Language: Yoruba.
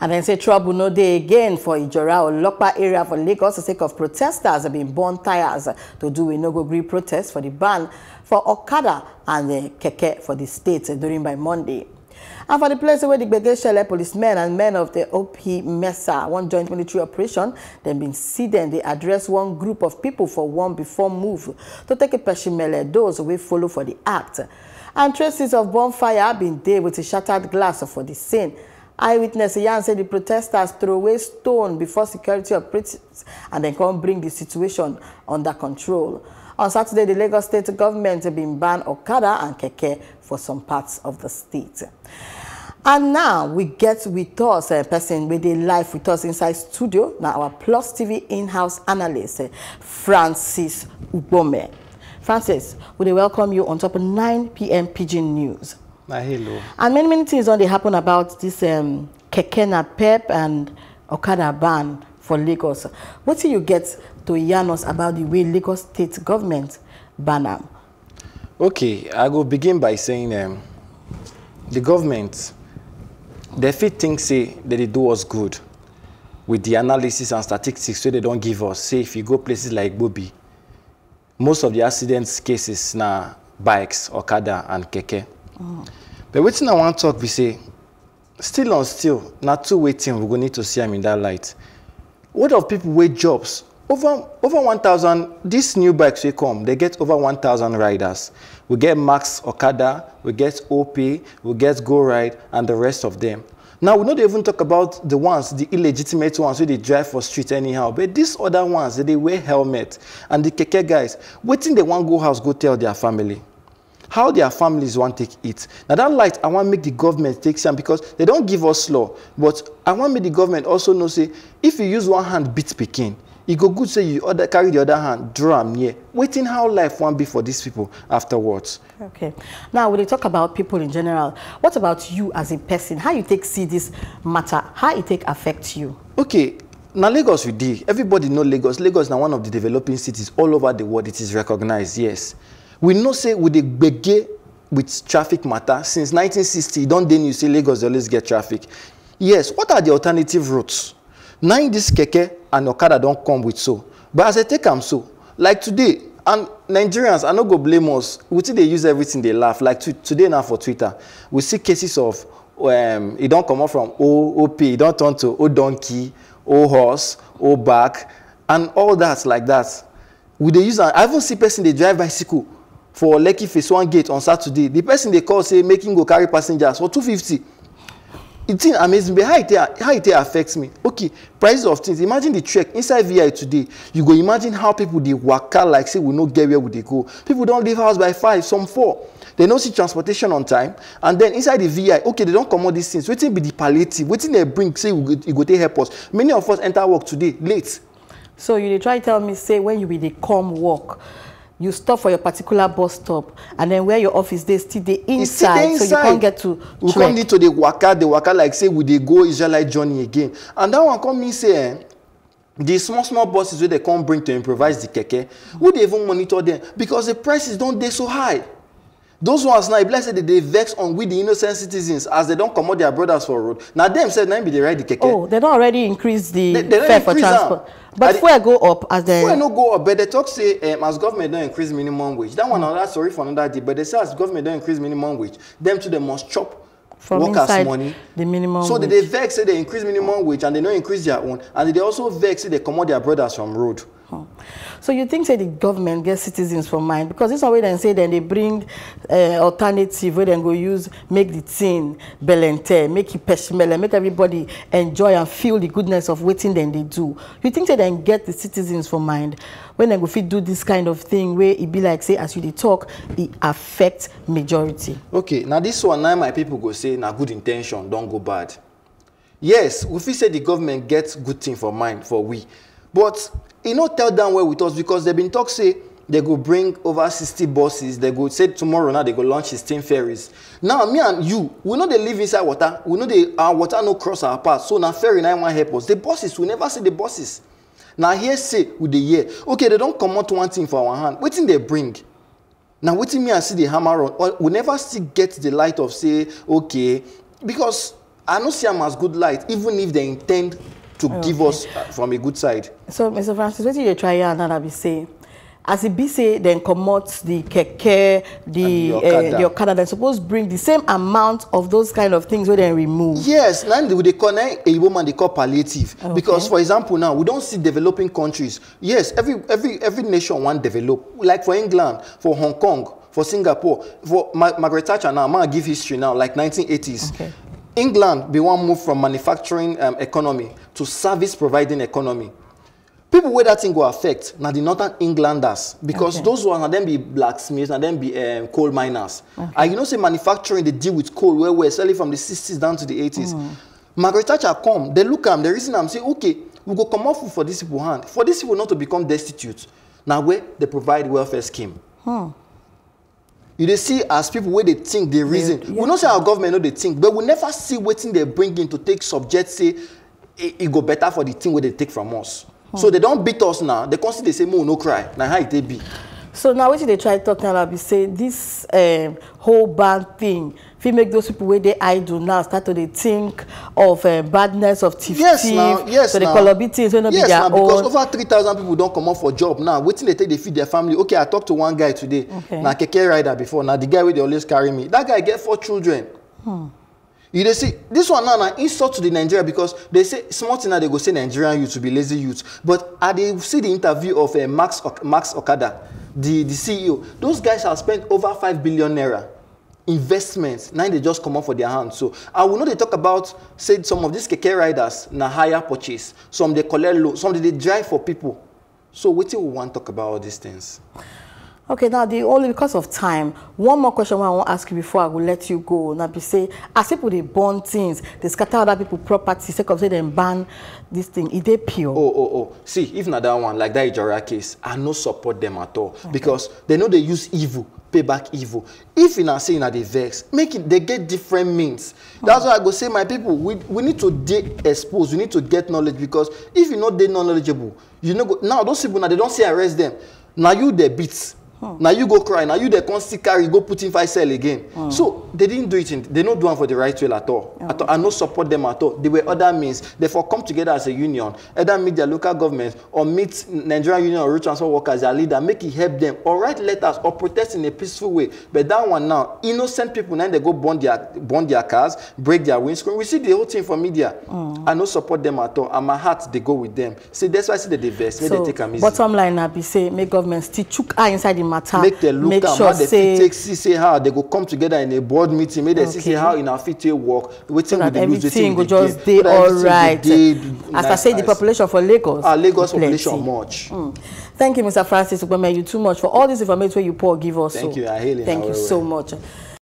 And then say trouble no day again for Ijora Olopa area for Lagos the sake of protesters have been born tires to do a no-go gree protest for the ban for Okada and the Keke for the state during by Monday. And for the place where the Gbege policemen and men of the OP Mesa, one joint military operation, they've been seen they address one group of people for one before move to take a peshimele, those who follow for the act. And traces of bonfire have been there with a shattered glass for the scene. Eyewitness Yan said the protesters threw away stone before security operatives and then come bring the situation under control. On Saturday, the Lagos state government had been banned Okada and Keke for some parts of the state. And now we get with us a eh, person with a life with us inside studio. Now our Plus TV in-house analyst, eh, Francis Ubome. Francis, we welcome you on top of 9 p.m. Pigeon News. And many, many things only happen about this um, Kekena Pep and Okada ban for Lagos. What do you get to yarn us about the way Lagos state government ban them? Okay, I will begin by saying um, the government, they fit think say that they do us good with the analysis and statistics so they don't give us. Say if you go places like Bubi, most of the accidents cases now bikes, Okada and Keke. Ah. but wetin i wan talk We say still on still na two waiting. thing we go need to see him in that light what of people with jobs over over 1000 dis new bikes wey come they get over 1000 riders we get max okada we get op we get go ride and the rest of them. now we no even talk about the ones the illegitimate ones wey they drive for street anyhow but these other ones dey dey wear helmet and the keke guys waiting they want go house go tell their family how their families wan take it. Now that light i wan make the government take some because they don't give us law but i wan make the government also know say if you use one hand beat pikin e go good say you other carry the other hand drum. Yeah, near how life won't be for these people afterwards. okay now we dey talk about people in general what about you as a person how you take see this matter how it take affect you. okay Now lagos we dey everybody know lagos lagos now one of the developing cities all over the world it is recognized yes we know say we dey gbege with traffic matter since 1960 e don dey new say lagos dey always get traffic yes what are the alternative routes na in this keke and okada don come with so but as i take am so like today and nigerians i no go blame us we still dey use everything dey laugh like to, today na for twitter we see cases of um, e don comot from o op e don turn to o donkey o horse o back and all that like that we dey use am i even see person dey drive bicycle for lekki phase one gate on saturday the person dey call say make him go carry passengers for two fifty the thing amaze me but how e take how e take affect me okay prices of things imagine the trek inside vi today you go imagine how people dey waka like say we no get where we dey go people don leave house by five some four they no see transportation on time and then inside the vi okay they don comot these things wetin be the palliative wetin dey bring say e go take help us many of us enter work today late. so you dey try tell me say when you be dey come work you stop for your particular bus stop and then where your office dey still dey inside, inside so you come get to trek. we come need to dey waka dey waka like say we dey go israelite journey again and that one come mean say eh the small small buses wey dey come bring to improvise the keke who dey even monitor them because the prices don dey so high those ones now blessed be they vex on with the innocent citizens as they don't comot their brothers for road Now them said, na im be dey ride the keke. oh they don't already increase the they, they fare for transport am. but fuel go up as dem. fuel no go up but they talk say um, as government don't increase minimum wage that one na mm. another story for another day but they say as government don't increase minimum wage them too dem must chop from workers inside money. the minimum so wage. they vex say they increase minimum wage and they no increase their own and they also vex say they comot their brothers from road. So you think say the government gets citizens for mind because this one way they say then they bring uh, alternative where they go use make the thing belente, make it peshmele, make everybody enjoy and feel the goodness of waiting then they do. You think say then get the citizens for mind when they go fit do this kind of thing where it be like say as you they talk, it affects majority. Okay, now this one now my people go say now good intention, don't go bad. Yes, we feel say the government gets good thing for mind for we but he not tell them well with us because dem been talk say they go bring over 60 buses they go say tomorrow now they go launch 16 ferries now me and you we know they live inside water we know they our water no cross our path so now ferry na wan help us the buses we never see the buses Now here say with the year okay they don't come out one thing for our hand What thing they bring Now wetin me and see the hammer on we never still get the light of say okay because i no see them as good light even if they intend to oh, okay. give us uh, from a good side. So, Mr. Francis, wetin you dey try and now be say as e be say dem comot the keke the uh, the okada dem suppose bring the same amount of those kind of things wey they remove. yes na we dey call na oyinbo man dey call palliative. okay because for example now we don't see developing countries yes every every every nation want develop like for england for hong kong for singapore for Ma margaret thatcher now I'm gonna give history now like 1980s. Okay England be one move from manufacturing um, economy to service providing economy. People where that thing go affect now the northern Englanders because okay. those ones na dem be blacksmiths and then be um, coal miners. Okay. And you know say manufacturing they deal with coal where we're selling from the 60s down to the 80s. Mm. Margaret Thatcher come, they look at them, they reason am say okay, we go come off for this people hand. For this people not to become destitute Now where they provide welfare scheme. Hmm you dey see as people wey dey think dey reason yeah, yeah. we know say our government no dey think but we never see wetin dey bring in to take subject say e e go better for the thing wey dey take from us hmm. so they don beat us now they come still dey say make we no cry na how e take be so now wetin they try talk now be say this um, whole ban thing fit make those people where they idle now start to they think of um, badness of thief yes, thief now, yes, so dey kolobi things wey be their now, own. yes because over three thousand people don't come comot for job now wetin they take they feed their family okay i talked to one guy today okay. na keke rider before Now the guy wey dey always carry me that guy get four children. Hmm you dey see this one now na insult to the nigeria because they say small thing na they go say nigerian youth to be lazy youth but i they see the interview of uh, max max okada the the ceo those guys have spent over five billion naira investment Now they just comot for their hand so i will no dey talk about say some of these keke riders na hire purchase some dey collect loan some dey dey drive for people so wetin we wan talk about all these things okay now the only because of time one more question wey i to ask you before i will let you go Now, be say as people they burn things they scatter other people property sake of say dem ban this thing e they pure. oh oh oh see if na that one like that ijora case i no support them at all okay. because they know they use evil pay back evil if you una say that they vex make it they get different means that's mm. why i go say my people we we need to dey exposed we need to get knowledge because if you no dey knowledgeable you know now those people now they don't say arrest them Now you dey beat Now you go cry Now you dey come still carry go put in five cell again so they didn't do it in they no do am for the right way at all at all i no support them at all They were other means they for come together as a union either meet their local government or meet nigerian union of road transport workers their leader make e help them or write letters or protest in a peaceful way but that one now innocent people now they go burn their burn their cars break their windscreen we see the whole thing for media hmm. i no support them at all and my heart they go with them say that's why i see they dey vex so, they take am easy. bottom line I be say make government still chook eye inside the matter make dem look am how dem fit take see say how they go come together in a board meeting make dem see say how una fit take work wetin we dey the wetin we dey gain so that everything go just dey alright as i say the population for lagos ah lagos population much. Mm. thank you mr francis ugbeme you too much for all this information you pour give us thank so you ahele thank you so much.